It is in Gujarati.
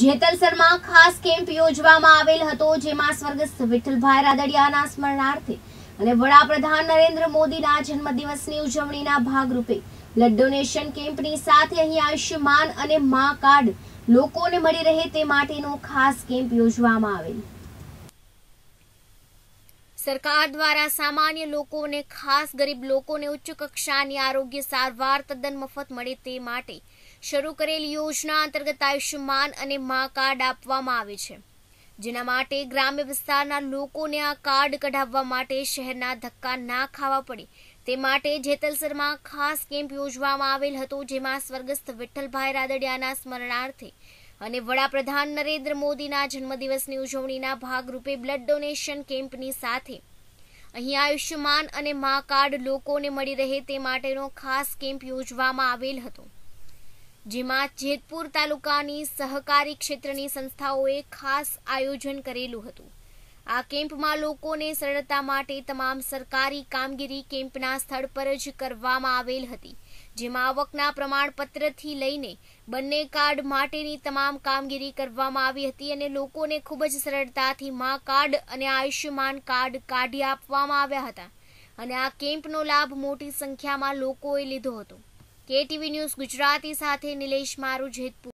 જેતલસરમાં ખાસ કેમ્પ યોજવામાં આવેલ હતો જેમાં સ્વર્ગસ્થ વિઠ્ઠલભાઈ રાદડિયાના સ્મરણાર્થે અને વડાપ્રધાન નરેન્દ્ર મોદીના જન્મદિવસની ઉજવણીના ભાગરૂપે બ્લડ ડોનેશન કેમ્પની સાથે અહીં આયુષ્યમાન અને મા કાર્ડ લોકોને મળી રહે તે માટેનો ખાસ કેમ્પ યોજવામાં આવેલ સરકાર દ્વારા સામાન્ય લોકોને ખાસ ગરીબ લોકોને ઉચ્ચ કક્ષાની આરોગ્ય સારવાર તદ્દન મફત મળે તે માટે શરૂ કરેલી યોજના અંતર્ગત આયુષ્યમાન અને મા કાર્ડ આપવામાં આવે છે જેના માટે ગ્રામ્ય વિસ્તારના લોકોને આ કાર્ડ કઢાવવા માટે શહેરના ધક્કા ના ખાવા પડે તે માટે જેતલસરમાં ખાસ કેમ્પ યોજવામાં આવેલ હતો જેમાં સ્વર્ગસ્થ વિઠ્ઠલભાઈ રાદડિયાના સ્મરણાર્થે અને વડાપ્રધાન નરેન્દ્ર મોદીના જન્મદિવસની ઉજવણીના ભાગરૂપે બ્લડ ડોનેશન કેમ્પની સાથે અહીં આયુષ્યમાન અને મા કાર્ડ લોકોને મળી રહે તે માટેનો ખાસ કેમ્પ યોજવામાં આવેલ હતો જેમાં જેતપુર તાલુકાની સહકારી ક્ષેત્રની સંસ્થાઓએ ખાસ આયોજન કરેલું હતું આ કેમ્પમાં લોકોને સરળતા માટે તમામ સરકારી કામગીરી કેમ્પના સ્થળ પર જ કરવામાં આવેલ હતી જેમાં આવકના પ્રમાણપત્રથી લઈને બંને કાર્ડ માટેની તમામ કામગીરી કરવામાં આવી હતી અને લોકોને ખૂબ જ સરળતાથી મા કાર્ડ અને આયુષ્યમાન કાર્ડ કાઢી આપવામાં આવ્યા હતા અને આ કેમ્પનો લાભ મોટી સંખ્યામાં લોકોએ લીધો હતો કેટીવી ન્યૂઝ ગુજરાતી સાથે નિલેશ મારું જેતપુર